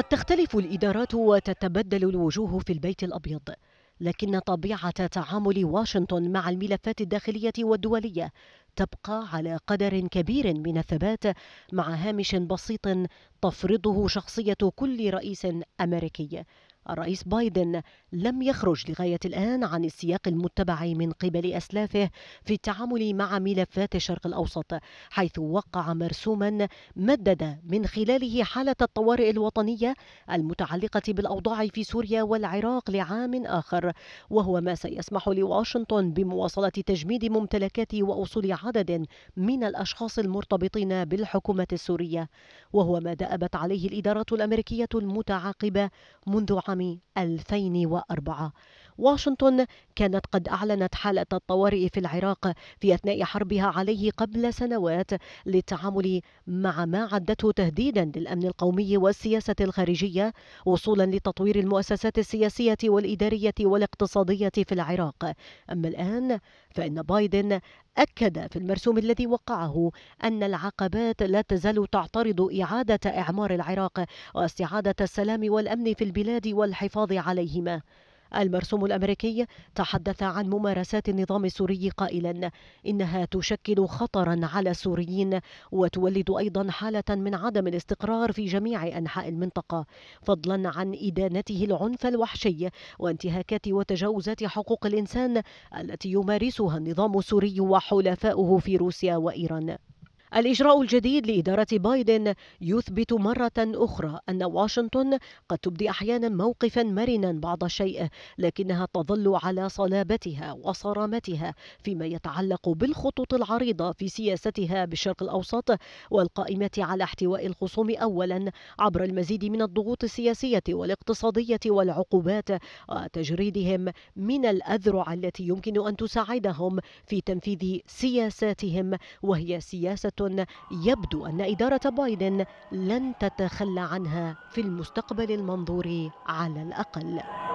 قد تختلف الادارات وتتبدل الوجوه في البيت الابيض لكن طبيعه تعامل واشنطن مع الملفات الداخليه والدوليه تبقى على قدر كبير من الثبات مع هامش بسيط تفرضه شخصيه كل رئيس امريكي الرئيس بايدن لم يخرج لغاية الآن عن السياق المتبع من قبل أسلافه في التعامل مع ملفات الشرق الأوسط حيث وقع مرسوما مدد من خلاله حالة الطوارئ الوطنية المتعلقة بالأوضاع في سوريا والعراق لعام آخر وهو ما سيسمح لواشنطن بمواصلة تجميد ممتلكات وأصول عدد من الأشخاص المرتبطين بالحكومة السورية وهو ما دأبت عليه الإدارة الأمريكية المتعاقبة منذ عام العام 2004 واشنطن كانت قد أعلنت حالة الطوارئ في العراق في أثناء حربها عليه قبل سنوات للتعامل مع ما عدته تهديدا للأمن القومي والسياسة الخارجية وصولا لتطوير المؤسسات السياسية والإدارية والاقتصادية في العراق أما الآن فإن بايدن أكد في المرسوم الذي وقعه أن العقبات لا تزال تعترض إعادة إعمار العراق واستعادة السلام والأمن في البلاد والحفاظ عليهما المرسوم الأمريكي تحدث عن ممارسات النظام السوري قائلا إنها تشكل خطرا على السوريين وتولد أيضا حالة من عدم الاستقرار في جميع أنحاء المنطقة فضلا عن إدانته العنف الوحشي وانتهاكات وتجاوزات حقوق الإنسان التي يمارسها النظام السوري وحلفاؤه في روسيا وإيران الإجراء الجديد لإدارة بايدن يثبت مرة أخرى أن واشنطن قد تبدي أحيانا موقفا مرنا بعض الشيء لكنها تظل على صلابتها وصرامتها فيما يتعلق بالخطوط العريضة في سياستها بالشرق الأوسط والقائمة على احتواء الخصوم أولا عبر المزيد من الضغوط السياسية والاقتصادية والعقوبات وتجريدهم من الأذرع التي يمكن أن تساعدهم في تنفيذ سياساتهم وهي سياسة يبدو أن إدارة بايدن لن تتخلى عنها في المستقبل المنظور على الأقل